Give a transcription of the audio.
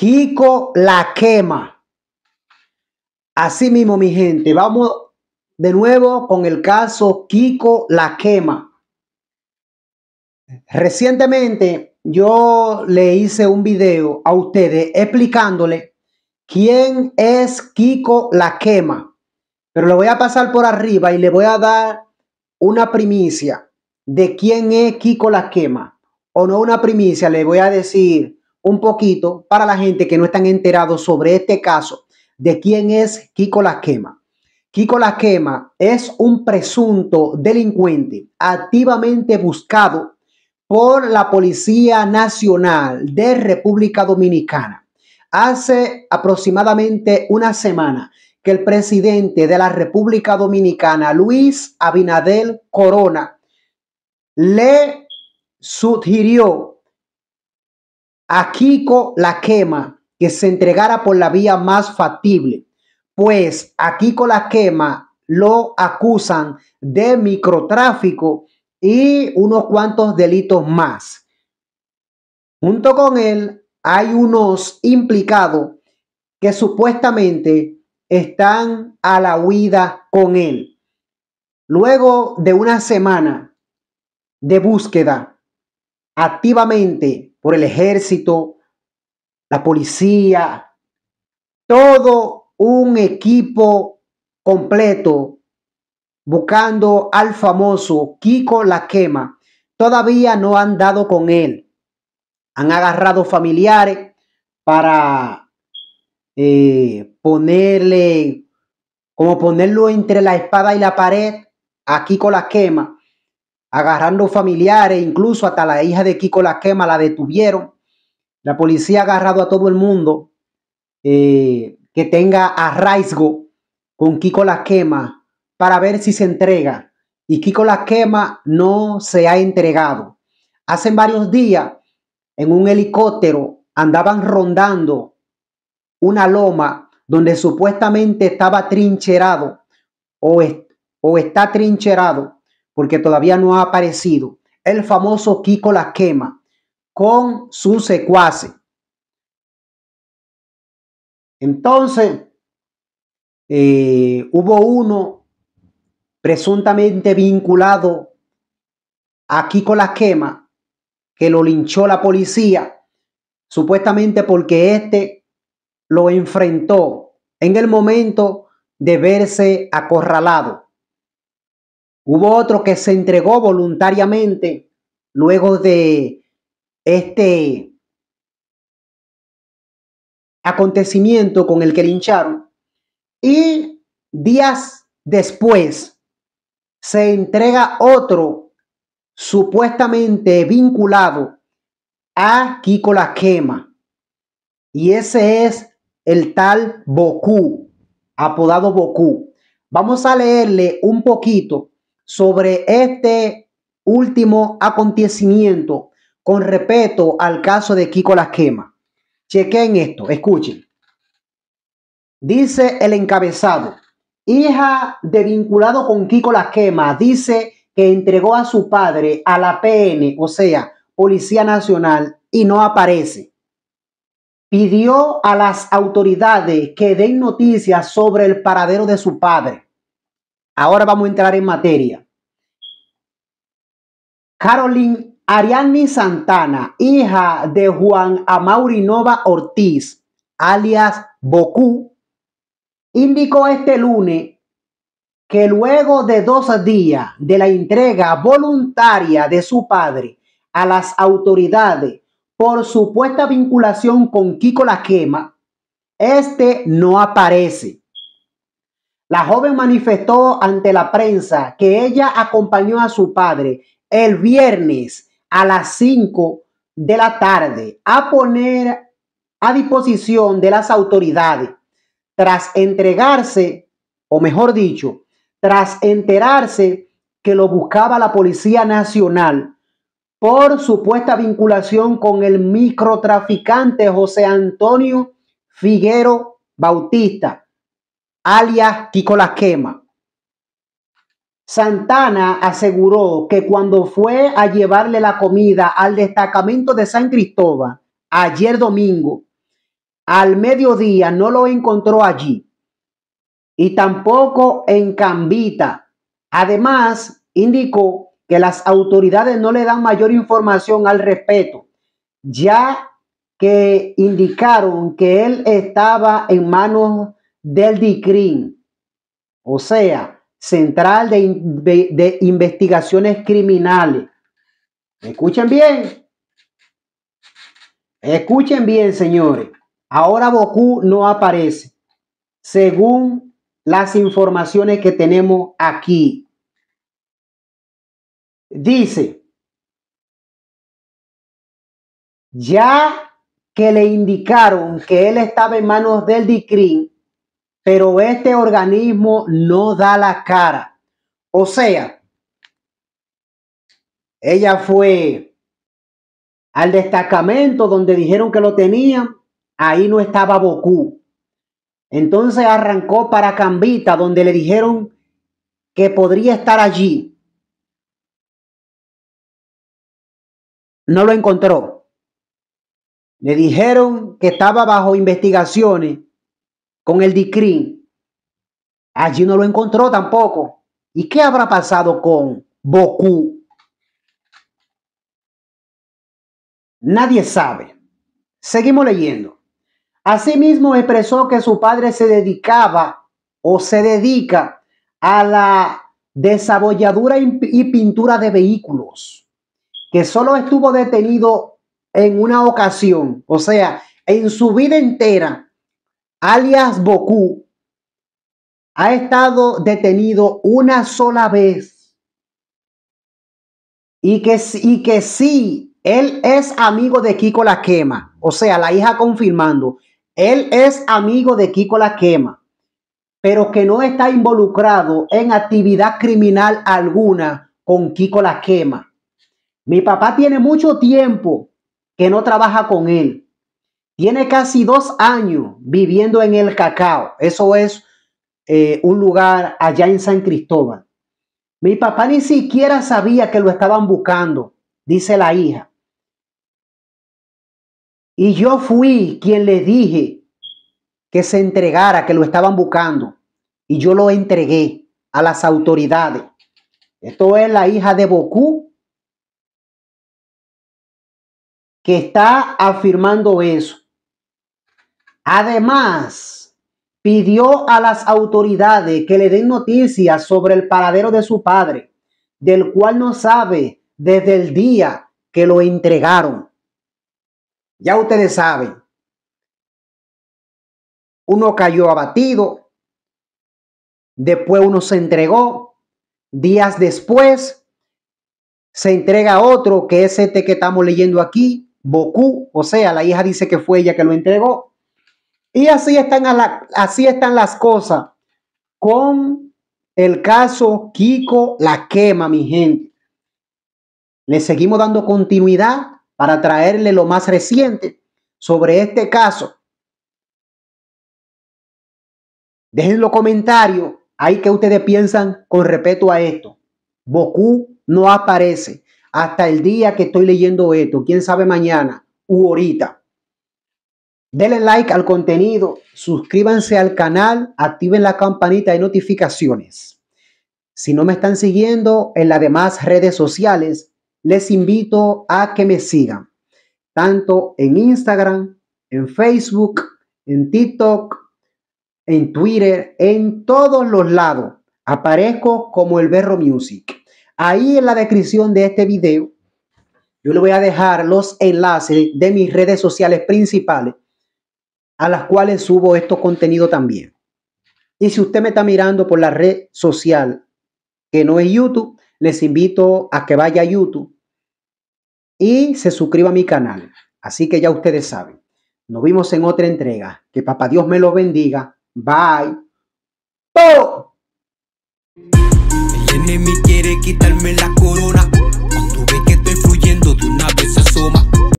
Kiko la quema. Así mismo, mi gente, vamos de nuevo con el caso Kiko la quema. Recientemente yo le hice un video a ustedes explicándole quién es Kiko la quema. Pero le voy a pasar por arriba y le voy a dar una primicia de quién es Kiko la quema. O no una primicia, le voy a decir un poquito para la gente que no están enterados sobre este caso de quién es Kiko Lasquema. Kiko Lasquema es un presunto delincuente activamente buscado por la Policía Nacional de República Dominicana. Hace aproximadamente una semana que el presidente de la República Dominicana, Luis Abinadel Corona, le sugirió a Kiko la quema que se entregara por la vía más factible, pues aquí con la quema lo acusan de microtráfico y unos cuantos delitos más. Junto con él hay unos implicados que supuestamente están a la huida con él. Luego de una semana de búsqueda activamente por el ejército, la policía, todo un equipo completo buscando al famoso Kiko La Quema. Todavía no han dado con él. Han agarrado familiares para eh, ponerle, como ponerlo entre la espada y la pared a Kiko La Quema agarrando familiares, incluso hasta la hija de Kiko la quema, la detuvieron. La policía ha agarrado a todo el mundo eh, que tenga arraigo con Kiko la quema para ver si se entrega. Y Kiko la quema no se ha entregado. Hace varios días, en un helicóptero, andaban rondando una loma donde supuestamente estaba trincherado o, o está trincherado porque todavía no ha aparecido, el famoso Kiko la quema con su secuace. Entonces, eh, hubo uno presuntamente vinculado a Kiko la quema, que lo linchó la policía, supuestamente porque éste lo enfrentó en el momento de verse acorralado. Hubo otro que se entregó voluntariamente luego de este acontecimiento con el que lincharon. Y días después se entrega otro supuestamente vinculado a Kiko la Quema. Y ese es el tal Boku, apodado Boku. Vamos a leerle un poquito sobre este último acontecimiento con respeto al caso de Kiko Lasquema. Chequen esto, escuchen. Dice el encabezado, hija de vinculado con Kiko Lasquema, dice que entregó a su padre a la PN, o sea, Policía Nacional, y no aparece. Pidió a las autoridades que den noticias sobre el paradero de su padre. Ahora vamos a entrar en materia. Caroline Ariani Santana, hija de Juan Amaurinova Ortiz, alias Bocú, indicó este lunes que luego de dos días de la entrega voluntaria de su padre a las autoridades por supuesta vinculación con Kiko La Quema, este no aparece. La joven manifestó ante la prensa que ella acompañó a su padre el viernes a las 5 de la tarde a poner a disposición de las autoridades tras entregarse, o mejor dicho, tras enterarse que lo buscaba la Policía Nacional por supuesta vinculación con el microtraficante José Antonio Figuero Bautista alias Kiko La Quema. Santana aseguró que cuando fue a llevarle la comida al destacamento de San Cristóbal ayer domingo, al mediodía no lo encontró allí y tampoco en Cambita. Además, indicó que las autoridades no le dan mayor información al respecto, ya que indicaron que él estaba en manos del DICRIN, o sea, Central de, Investigaciones Criminales. Escuchen bien. Escuchen bien, señores. Ahora Boku no aparece, según las informaciones que tenemos aquí. Dice, ya que le indicaron que él estaba en manos del DICRIN, pero este organismo no da la cara. O sea, ella fue al destacamento donde dijeron que lo tenía. ahí no estaba Bocú. Entonces arrancó para Cambita, donde le dijeron que podría estar allí. No lo encontró. Le dijeron que estaba bajo investigaciones con el DICRI. Allí no lo encontró tampoco. ¿Y qué habrá pasado con Boku? Nadie sabe. Seguimos leyendo. Asimismo expresó que su padre se dedicaba o se dedica a la desabolladura y pintura de vehículos, que solo estuvo detenido en una ocasión, o sea, en su vida entera alias Boku, ha estado detenido una sola vez y que, y que sí, él es amigo de Kiko La Quema, o sea, la hija confirmando, él es amigo de Kiko La Quema, pero que no está involucrado en actividad criminal alguna con Kiko La Quema. Mi papá tiene mucho tiempo que no trabaja con él. Tiene casi dos años viviendo en el cacao. Eso es eh, un lugar allá en San Cristóbal. Mi papá ni siquiera sabía que lo estaban buscando, dice la hija. Y yo fui quien le dije que se entregara, que lo estaban buscando. Y yo lo entregué a las autoridades. Esto es la hija de Bocú. que está afirmando eso. Además, pidió a las autoridades que le den noticias sobre el paradero de su padre, del cual no sabe desde el día que lo entregaron. Ya ustedes saben, uno cayó abatido, después uno se entregó, días después se entrega otro, que es este que estamos leyendo aquí, Boku, o sea, la hija dice que fue ella que lo entregó. Y así están, así están las cosas con el caso Kiko La Quema, mi gente. Le seguimos dando continuidad para traerle lo más reciente sobre este caso. Dejen los comentarios ahí que ustedes piensan con respeto a esto. Boku no aparece hasta el día que estoy leyendo esto. Quién sabe mañana u ahorita. Denle like al contenido, suscríbanse al canal, activen la campanita de notificaciones. Si no me están siguiendo en las demás redes sociales, les invito a que me sigan, tanto en Instagram, en Facebook, en TikTok, en Twitter, en todos los lados. Aparezco como el Berro Music. Ahí en la descripción de este video, yo le voy a dejar los enlaces de mis redes sociales principales a las cuales subo estos contenidos también. Y si usted me está mirando por la red social que no es YouTube, les invito a que vaya a YouTube y se suscriba a mi canal. Así que ya ustedes saben. Nos vimos en otra entrega. Que papá Dios me los bendiga. Bye. quiere quitarme la corona. que estoy fluyendo, de una